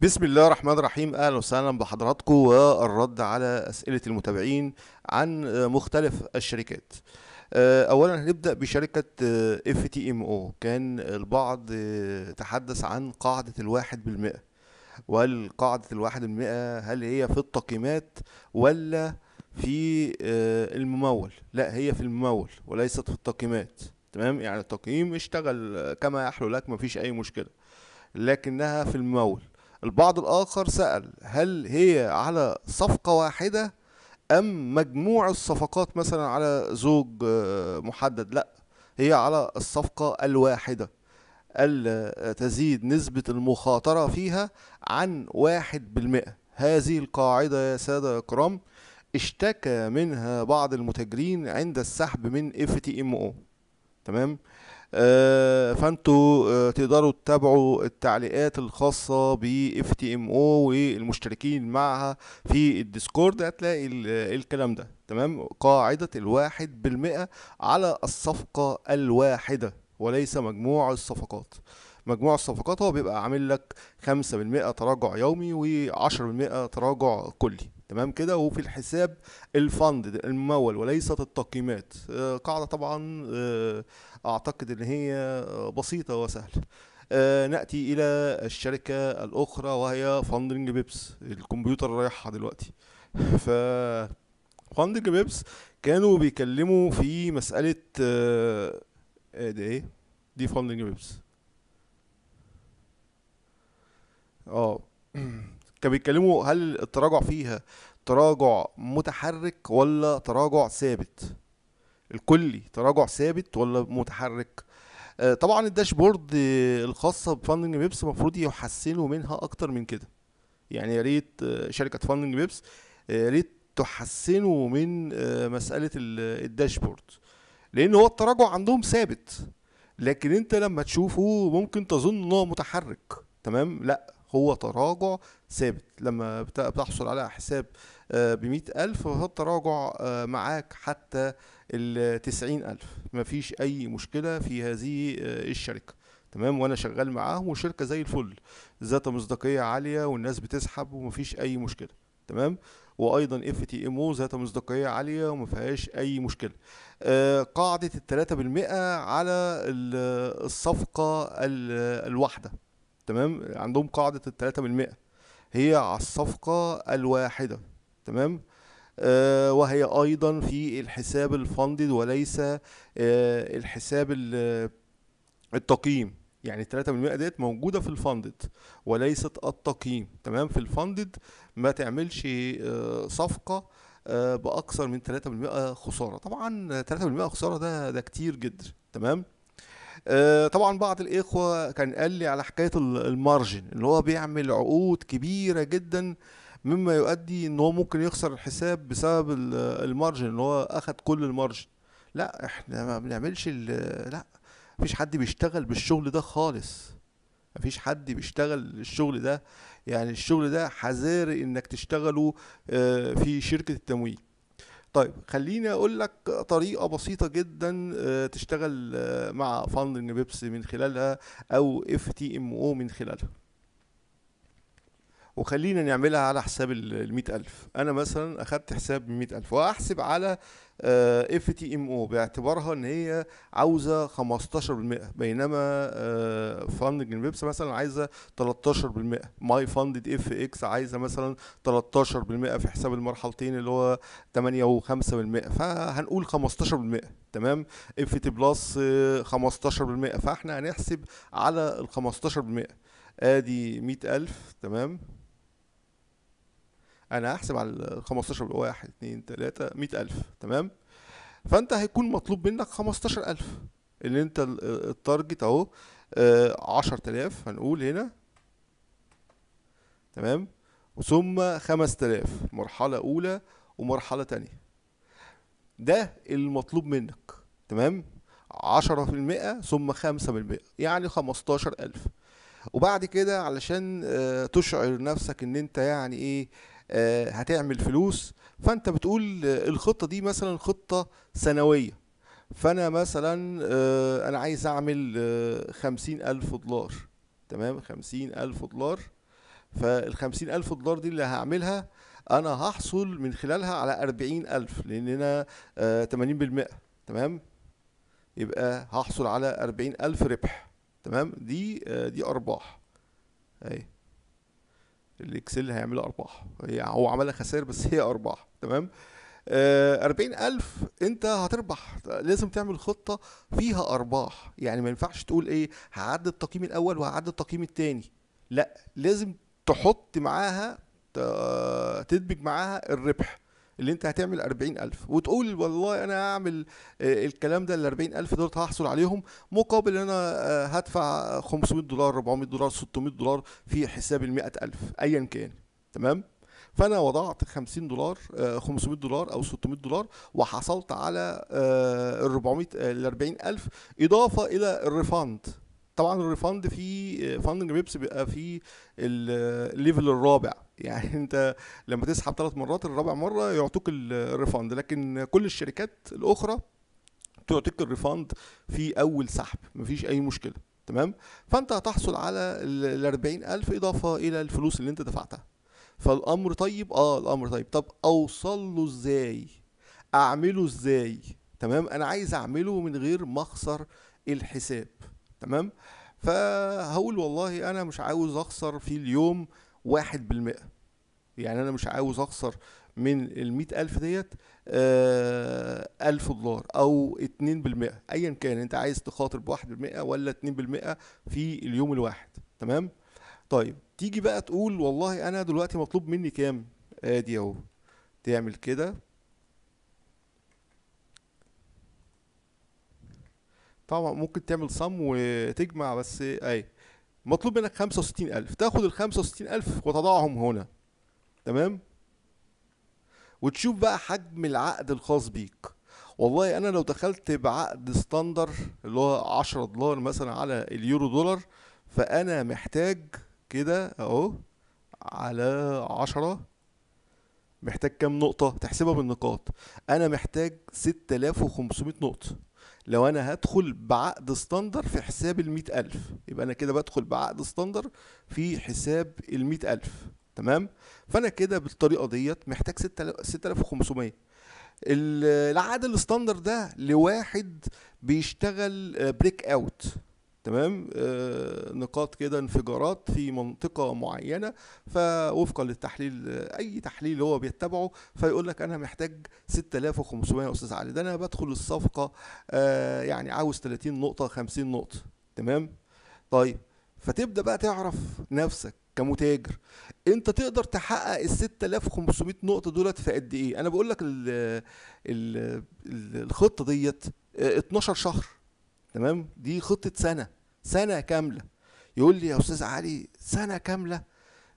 بسم الله الرحمن الرحيم اهلا وسهلا بحضراتكم والرد على اسئله المتابعين عن مختلف الشركات آه، اولا هنبدا بشركه آه، اف تي ام او كان البعض آه، تحدث عن قاعده الواحد بالمئه وهل قاعده الواحد بالمئه هل هي في التقييمات ولا في الممول لا هي في الممول وليست في التقييمات تمام يعني التقييم اشتغل كما يحلو لك مفيش اي مشكله لكنها في الممول البعض الآخر سأل هل هي على صفقة واحدة أم مجموع الصفقات مثلا على زوج آه، محدد لا هي على الصفقة الواحدة ألا آه، تزيد نسبة المخاطرة فيها عن واحد بالمئة هذه القاعدة يا سادة الكرام اشتكى منها بعض المتاجرين عند السحب من اف تي ام او تمام آه، فانتوا آه، تقدروا تتابعوا التعليقات الخاصة باف تي ام او والمشتركين معها في الديسكورد هتلاقي آه، الكلام ده تمام قاعدة الواحد بالمئة على الصفقة الواحدة وليس مجموع الصفقات مجموع الصفقات هو بيبقى عامل لك بالمئة تراجع يومي وعشرة بالمئة تراجع كلي تمام كده وفي الحساب الفند الممول وليست التقييمات آه، قاعده طبعا آه، اعتقد ان هي آه، بسيطه وسهله ناتي الى الشركه الاخرى وهي فاندنج بيبس الكمبيوتر رايحها دلوقتي ف فاندنج بيبس كانوا بيكلموا في مساله ده ايه دي فاندنج بيبس اه كانوا بيتكلموا هل التراجع فيها تراجع متحرك ولا تراجع ثابت الكلي تراجع ثابت ولا متحرك آه، طبعا الداشبورد آه، الخاصه بفاندنج بيبس المفروض يحسنوا منها اكتر من كده يعني يا ريت آه، شركه فاندنج بيبس يا ريت تحسنوا من مساله الداشبورد لان هو التراجع عندهم ثابت لكن انت لما تشوفه ممكن تظن ان هو متحرك تمام لا هو تراجع ثابت لما بتحصل على حساب آه، بمية ألف فهو التراجع آه، معاك حتى التسعين ألف مفيش أي مشكلة في هذه آه، الشركة تمام وانا شغال معاهم وشركه زي الفل ذات مصداقيه عاليه والناس بتسحب ومفيش اي مشكله تمام وايضا اف تي ام او ذات مصداقيه عاليه وما فيهاش اي مشكله قاعده ال 3% على الصفقه الواحده تمام عندهم قاعدة التلاتة بالمئة هي على الصفقة الواحدة تمام آه وهي أيضا في الحساب الفندد وليس آه الحساب التقييم يعني 3% ديت موجودة في الفندد وليست التقييم تمام في الفندد ما تعملش آه صفقة آه، بأكثر من 3% خسارة طبعا 3% خسارة ده ده كتير جدا تمام آه، طبعا بعض الاخوه كان قال لي على حكايه المارجن اللي هو بيعمل عقود كبيره جدا مما يؤدي ان هو ممكن يخسر الحساب بسبب المارجن اللي هو اخد كل المارجن لا احنا ما بنعملش لا مفيش حد بيشتغل بالشغل ده خالص مفيش حد بيشتغل الشغل ده يعني الشغل ده حذاري انك تشتغله آه، في شركه التمويل طيب خليني اقول لك طريقه بسيطه جدا آه، تشتغل آه، مع فند ان بيبس من خلالها او اف تي ام او من خلالها وخلينا نعملها على حساب ال 100000 انا مثلا اخدت حساب 100000 واحسب على اف تي ام او باعتبارها ان هي عاوزه 15% بينما فاند آه، بيبس مثلا عايزه 13% ماي فاندد اف اكس عايزه مثلا 13% في حساب المرحلتين اللي هو 8 و5% فهنقول 15% تمام اف تي بلس 15% فاحنا هنحسب على ال 15% ادي 100000 تمام انا هحسب على 15 1 2 3 100000 تمام فانت هيكون مطلوب منك 15000 ان انت التارجت اهو 10000 آه، هنقول هنا تمام ثم 5000 مرحله اولى ومرحله تانية ده المطلوب منك تمام 10% ثم 5% يعني 15000 وبعد كده علشان آه، تشعر نفسك ان انت يعني ايه آه، هتعمل فلوس فانت بتقول آه، الخطه دي مثلا خطه سنويه فانا مثلا آه، انا عايز اعمل خمسين الف دولار تمام خمسين الف دولار فالخمسين الف دولار دي اللي هعملها انا هحصل من خلالها على اربعين الف لان انا تمانين بالمئة تمام يبقى هحصل على اربعين الف ربح تمام دي دي ارباح ايه الاكسل هيعمل ارباح هي هو عملها خسائر بس هي ارباح تمام آه، أربعين ألف أنت هتربح لازم تعمل خطة فيها أرباح يعني ما ينفعش تقول إيه هعدي التقييم الأول وهعدي التقييم التاني لا لازم تحط معاها تدمج معاها الربح اللي انت هتعمل 40000 وتقول والله انا هعمل آه، الكلام ده ال 40000 دول هحصل عليهم مقابل ان انا آه، هدفع 500 دولار 400 دولار 600 دولار في حساب ال 100000 ايا كان تمام فانا وضعت 50 دولار 500 آه، دولار او 600 دولار وحصلت على ال 400 ال 40000 اضافه الى الريفاند طبعا الريفاند في فاندنج ريبس بيبقى في الليفل الرابع يعني انت لما تسحب ثلاث مرات الرابع مره يعطوك الريفاند لكن كل الشركات الاخرى تعطيك الريفاند في اول سحب مفيش اي مشكله تمام فانت هتحصل على ال 40000 اضافه الى الفلوس اللي انت دفعتها فالامر طيب اه الامر طيب طب اوصل له ازاي اعمله ازاي تمام انا عايز اعمله من غير ما اخسر الحساب تمام فهقول والله انا مش عاوز اخسر في اليوم واحد بالمئة يعني انا مش عاوز اخسر من المئة الف ديت آه الف دولار او اتنين بالمئة ايا كان انت عايز تخاطر بواحد بالمئة ولا اتنين بالمئة في اليوم الواحد تمام طيب تيجي بقى تقول والله انا دلوقتي مطلوب مني كام ادي آه، اهو تعمل كده طبعا ممكن تعمل صم وتجمع بس اي مطلوب منك 65000 تاخد ال 65000 وتضعهم هنا تمام وتشوف بقى حجم العقد الخاص بيك والله انا لو دخلت بعقد ستاندر اللي هو 10 دولار مثلا على اليورو دولار فانا محتاج كده اهو على 10 محتاج كام نقطة تحسبها بالنقاط انا محتاج 6500 نقطة لو انا هدخل بعقد ستاندر في حساب ال ألف يبقى انا كده بدخل بعقد ستاندر في حساب ال ألف تمام فانا كده بالطريقه ديت محتاج 6500 العقد الستاندر ده لواحد بيشتغل بريك اوت تمام آه، نقاط كده انفجارات في منطقه معينه فوفقا للتحليل آه، اي تحليل هو بيتبعه فيقول لك انا محتاج 6500 يا استاذ علي ده انا بدخل الصفقه آه، يعني عاوز 30 نقطه 50 نقطه تمام طيب فتبدا بقى تعرف نفسك كمتاجر انت تقدر تحقق ال 6500 نقطه دولت في قد ايه انا بقول لك الـ الـ الخطه ديت 12 شهر تمام دي خطه سنه سنه كامله يقول لي يا استاذ علي سنه كامله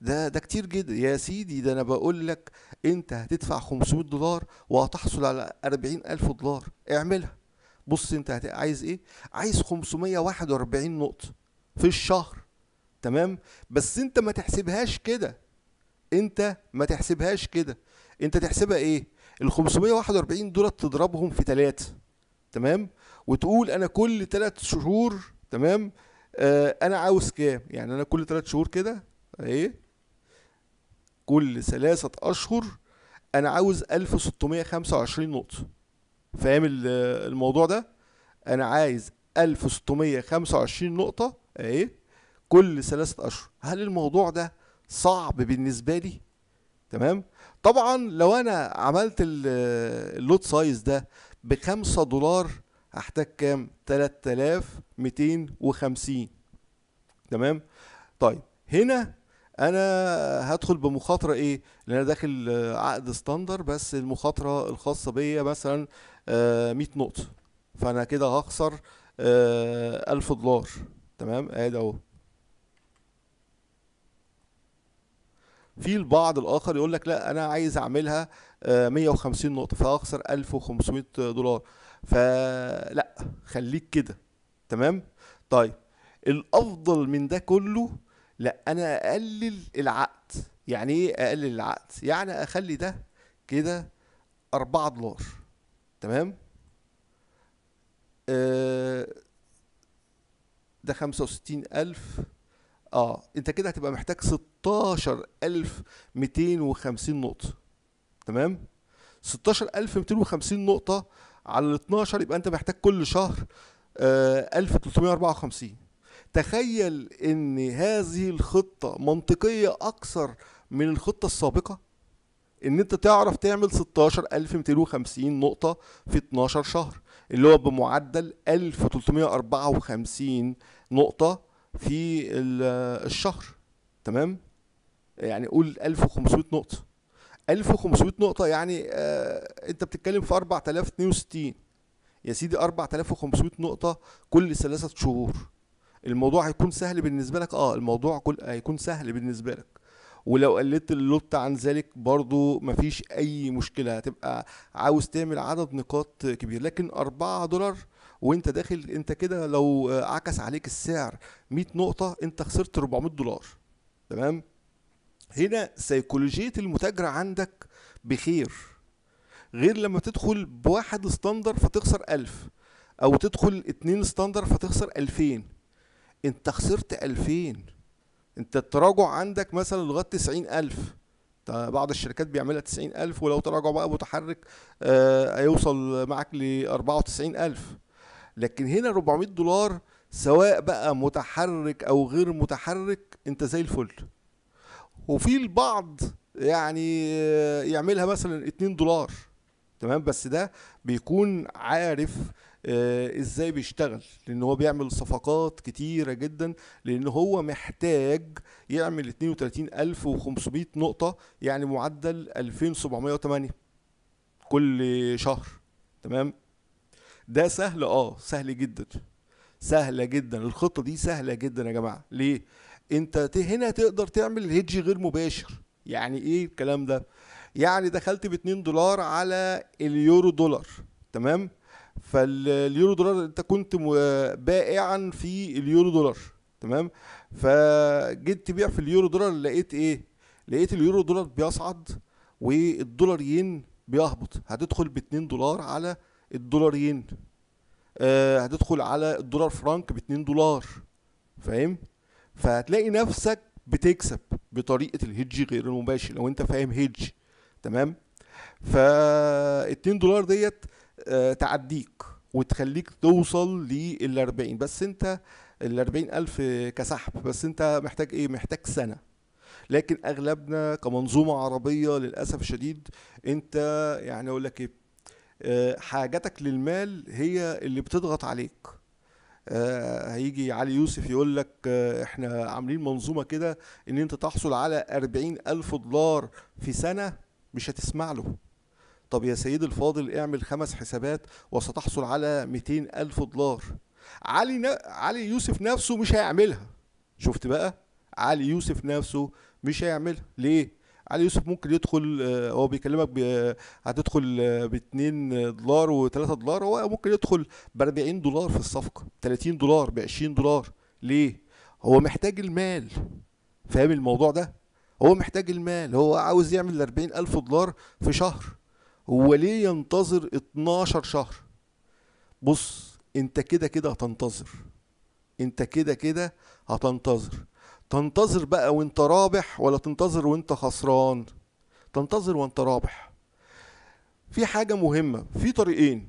ده ده كتير جدا يا سيدي ده انا بقول لك انت هتدفع 500 دولار وهتحصل على 40 الف دولار اعملها بص انت هت... عايز ايه عايز 541 نقطه في الشهر تمام بس انت ما تحسبهاش كده انت ما تحسبهاش كده انت تحسبها ايه ال 541 دول تضربهم في 3 تمام وتقول انا كل 3 شهور تمام آه، انا عاوز كام يعني انا كل ثلاث شهور كده ايه كل ثلاثة اشهر انا عاوز 1625 نقطة فاهم الموضوع ده انا عايز 1625 نقطة اهي كل ثلاثة اشهر هل الموضوع ده صعب بالنسبة لي تمام طبعا لو انا عملت اللوت سايز ده بخمسة دولار احتاج كام 3250 تمام طيب هنا انا هدخل بمخاطره ايه لان انا داخل عقد ستاندر بس المخاطره الخاصه بيا مثلا 100 آه، نقطه فانا كده هخسر 1000 آه، دولار تمام ادي اهو في البعض الاخر يقول لك لا انا عايز اعملها 150 آه، نقطه فهخسر 1500 دولار فلا خليك كده تمام طيب الافضل من ده كله لا انا اقلل العقد يعني ايه اقلل العقد يعني اخلي ده كده 4 دولار تمام آه، ده خمسة وستين ألف اه انت كده هتبقى محتاج ستاشر ألف وخمسين نقطة تمام ستاشر ألف وخمسين نقطة على ال 12 يبقى انت محتاج كل شهر 1354 آه، تخيل ان هذه الخطة منطقية اكثر من الخطة السابقة ان انت تعرف تعمل 16250 نقطة في 12 شهر اللي هو بمعدل 1354 نقطة في الشهر تمام يعني قول 1500 نقطة 1500 نقطة يعني آه أنت بتتكلم في 4062 يا سيدي 4500 نقطة كل ثلاثة شهور الموضوع هيكون سهل بالنسبة لك اه الموضوع كل هيكون سهل بالنسبة لك ولو قللت اللوت عن ذلك برضو مفيش أي مشكلة هتبقى عاوز تعمل عدد نقاط كبير لكن 4 دولار وانت داخل انت كده لو عكس عليك السعر 100 نقطة انت خسرت 400 دولار تمام هنا سيكولوجية المتاجرة عندك بخير غير لما تدخل بواحد ستاندر فتخسر ألف أو تدخل اتنين ستاندر فتخسر ألفين أنت خسرت ألفين أنت التراجع عندك مثلا لغاية تسعين ألف بعض الشركات بيعملها تسعين ألف ولو تراجع بقى متحرك آه، هيوصل معك لأربعة وتسعين ألف لكن هنا 400 دولار سواء بقى متحرك أو غير متحرك أنت زي الفل وفي البعض يعني يعملها مثلا 2 دولار تمام بس ده بيكون عارف آه، ازاي بيشتغل لان هو بيعمل صفقات كتيره جدا لان هو محتاج يعمل 32500 نقطه يعني معدل 2708 كل شهر تمام ده سهل اه سهل جدا سهله جدا الخطه دي سهله جدا يا جماعه ليه انت هنا تقدر تعمل الهيدج غير مباشر يعني ايه الكلام ده يعني دخلت ب 2 دولار على اليورو دولار تمام فاليورو دولار انت كنت بائعا في اليورو دولار تمام فجيت تبيع في اليورو دولار لقيت ايه لقيت اليورو دولار بيصعد والدولار ين بيهبط هتدخل ب 2 دولار على الدولار ين آه، هتدخل على الدولار فرنك ب 2 دولار فاهم فهتلاقي نفسك بتكسب بطريقه الهيدج غير المباشر لو انت فاهم هيدج تمام ف 2 دولار ديت آه، تعديك وتخليك توصل لل 40 بس انت ال 40000 كسحب بس انت محتاج ايه محتاج سنه لكن اغلبنا كمنظومه عربيه للاسف الشديد انت يعني اقول لك ايه آه، حاجتك للمال هي اللي بتضغط عليك آه، هيجي علي يوسف يقول لك آه، احنا عاملين منظومه كده ان انت تحصل على أربعين ألف دولار في سنه مش هتسمع له طب يا سيدي الفاضل اعمل خمس حسابات وستحصل على 200 ألف دولار علي, ن... علي يوسف نفسه مش هيعملها شفت بقى علي يوسف نفسه مش هيعملها ليه علي يوسف ممكن يدخل آه، هو بيكلمك آه، هتدخل آه، ب 2 دولار و3 دولار هو ممكن يدخل ب 40 دولار في الصفقه 30 دولار ب 20 دولار ليه هو محتاج المال فاهم الموضوع ده هو محتاج المال هو عاوز يعمل 40 ألف دولار في شهر هو ليه ينتظر 12 شهر بص انت كده كده هتنتظر انت كده كده هتنتظر تنتظر بقى وانت رابح ولا تنتظر وانت خسران تنتظر وانت رابح في حاجة مهمة في طريقين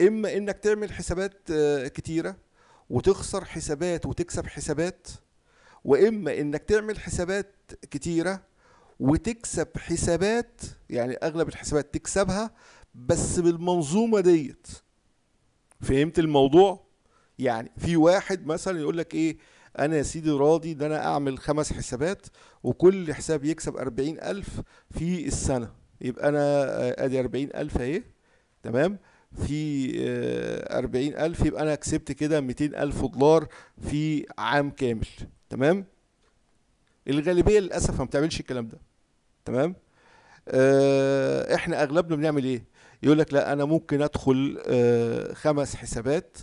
إما إنك تعمل حسابات آه، كتيرة وتخسر حسابات وتكسب حسابات وإما إنك تعمل حسابات كتيرة وتكسب حسابات يعني أغلب الحسابات تكسبها بس بالمنظومة ديت فهمت الموضوع؟ يعني في واحد مثلا يقول لك إيه انا يا سيدي راضي ان انا اعمل خمس حسابات وكل حساب يكسب أربعين ألف في السنه يبقى انا آه، ادي أربعين ألف اهي تمام في آه، أربعين ألف يبقى أنا كسبت كده ميتين ألف دولار في عام كامل تمام الغالبية للأسف ما بتعملش الكلام ده تمام آه احنا أغلبنا بنعمل إيه يقول لك لا أنا ممكن أدخل آه خمس حسابات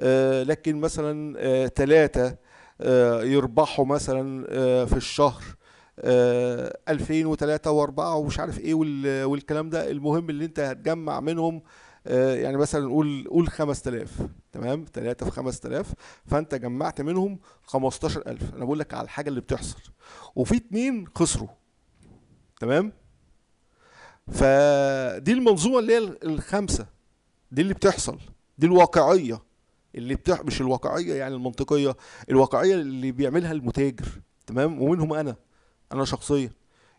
آه لكن مثلا ثلاثة آه آه، يربحوا مثلا آه، في الشهر 2003 آه، و4 ومش عارف ايه والكلام ده المهم اللي انت هتجمع منهم يعني مثلا قول قول 5000 تمام 3 في 5000 فانت جمعت منهم 15000 انا بقول لك على الحاجه اللي بتحصل وفي اتنين خسروا تمام فدي المنظومه اللي هي الخمسه دي اللي بتحصل دي الواقعيه اللي بتح مش الواقعيه يعني المنطقيه الواقعيه اللي بيعملها المتاجر تمام ومنهم انا انا شخصيا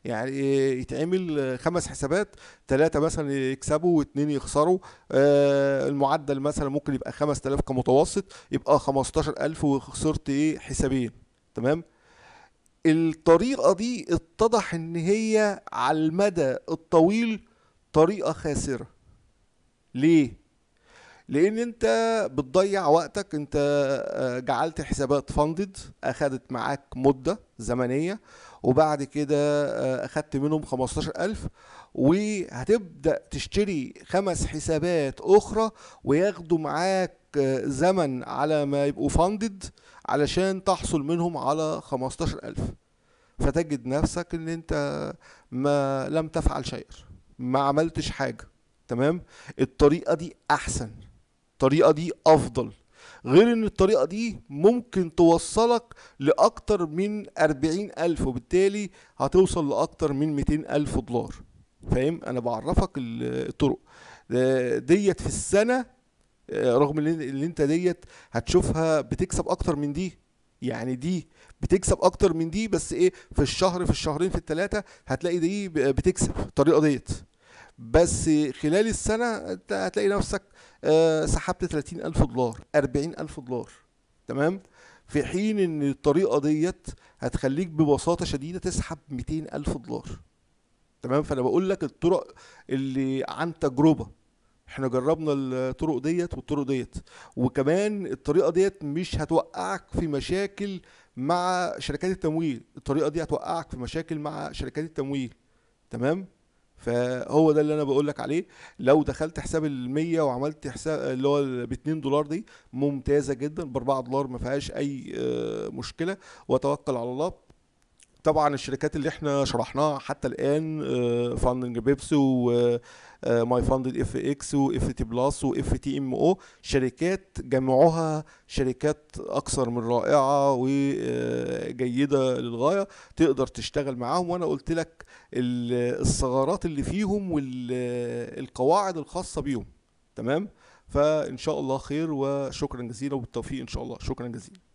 يعني يتعمل خمس حسابات ثلاثة مثلا يكسبوا واثنين يخسروا آه المعدل مثلا ممكن يبقى 5000 كمتوسط يبقى 15000 وخسرت ايه حسابين تمام الطريقة دي اتضح ان هي على المدى الطويل طريقة خاسرة ليه لان انت بتضيع وقتك انت آه، جعلت حسابات فاندد اخدت معاك مده زمنيه وبعد كده آه، اخدت منهم 15000 وهتبدا تشتري خمس حسابات اخرى وياخدوا معاك آه، زمن على ما يبقوا فاندد علشان تحصل منهم على 15000 فتجد نفسك ان انت ما لم تفعل شيء ما عملتش حاجه تمام الطريقه دي احسن الطريقة دي أفضل غير ان الطريقة دي ممكن توصلك لأكتر من أربعين ألف وبالتالي هتوصل لأكتر من ميتين ألف دولار فاهم أنا بعرفك الطرق آه، ديت في السنة آه، رغم اللي انت ديت هتشوفها بتكسب أكتر من دي يعني دي بتكسب أكتر من دي بس إيه في الشهر في الشهرين في التلاتة هتلاقي دي بتكسب الطريقة ديت بس خلال السنة هتلاقي نفسك آه، سحبت 30 ألف دولار 40 ألف دولار تمام في حين ان الطريقة ديت هتخليك ببساطة شديدة تسحب 200 ألف دولار تمام فانا بقول لك الطرق اللي عن تجربة احنا جربنا الطرق ديت والطرق ديت وكمان الطريقة ديت مش هتوقعك في مشاكل مع شركات التمويل الطريقة دي هتوقعك في مشاكل مع شركات التمويل تمام فهو ده اللي انا بقول لك عليه لو دخلت حساب ال100 وعملت حساب اللي هو ب 2 دولار دي ممتازه جدا ب 4 دولار ما فيهاش اي آه، مشكله وتوكل على الله طبعا الشركات اللي احنا شرحناها حتى الان فاندنج بيبسو وماي فاندد اف اكس واف تي بلس واف تي ام او شركات جمعوها شركات اكثر من رائعه وجيده آه، للغايه تقدر تشتغل معاهم وانا قلت لك الثغرات اللي فيهم والقواعد آه، الخاصه بيهم تمام فان شاء الله خير وشكرا جزيلا وبالتوفيق ان شاء الله شكرا جزيلا